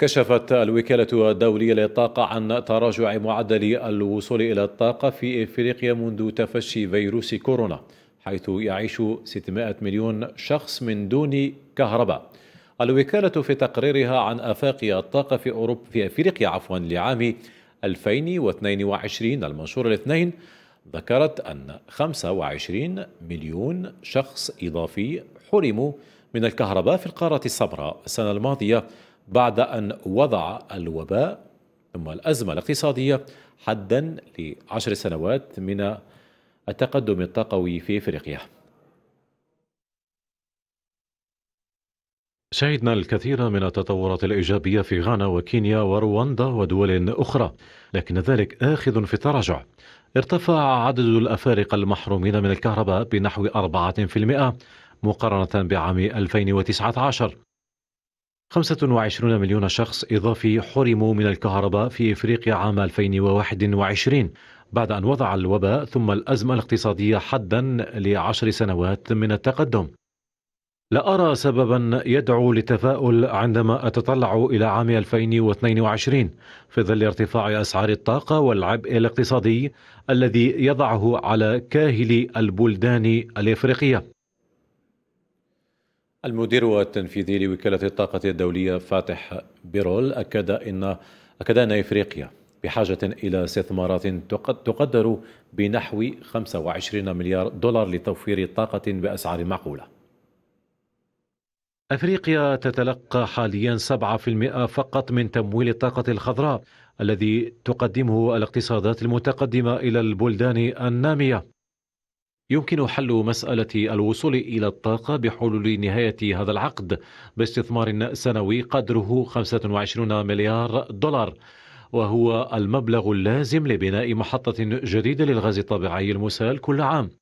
كشفت الوكالة الدولية للطاقة عن تراجع معدل الوصول إلى الطاقة في إفريقيا منذ تفشي فيروس كورونا حيث يعيش 600 مليون شخص من دون كهرباء الوكالة في تقريرها عن آفاق الطاقة في أوروبا في أفريقيا عفوا لعام 2022 المنشور الاثنين ذكرت أن 25 مليون شخص إضافي حرموا من الكهرباء في القارة الصبراء السنة الماضية بعد أن وضع الوباء ثم الأزمة الاقتصادية حدا لعشر سنوات من التقدم الطاقوي في افريقيا. شهدنا الكثير من التطورات الإيجابية في غانا وكينيا ورواندا ودول أخرى لكن ذلك آخذ في التراجع ارتفع عدد الأفارقة المحرومين من الكهرباء بنحو 4% مقارنة بعام 2019 25 مليون شخص إضافي حرموا من الكهرباء في إفريقيا عام 2021 بعد أن وضع الوباء ثم الأزمة الاقتصادية حدا لعشر سنوات من التقدم لا أرى سببا يدعو للتفاؤل عندما أتطلع إلى عام 2022 في ظل ارتفاع أسعار الطاقة والعبء الاقتصادي الذي يضعه على كاهل البلدان الإفريقية المدير التنفيذي لوكالة الطاقة الدولية فاتح بيرول أكد أن أكد أن إفريقيا بحاجة إلى استثمارات تقدر بنحو 25 مليار دولار لتوفير طاقة بأسعار معقولة أفريقيا تتلقى حاليا 7% فقط من تمويل الطاقة الخضراء الذي تقدمه الاقتصادات المتقدمة إلى البلدان النامية يمكن حل مسألة الوصول إلى الطاقة بحلول نهاية هذا العقد باستثمار سنوي قدره 25 مليار دولار وهو المبلغ اللازم لبناء محطة جديدة للغاز الطبيعي المسال كل عام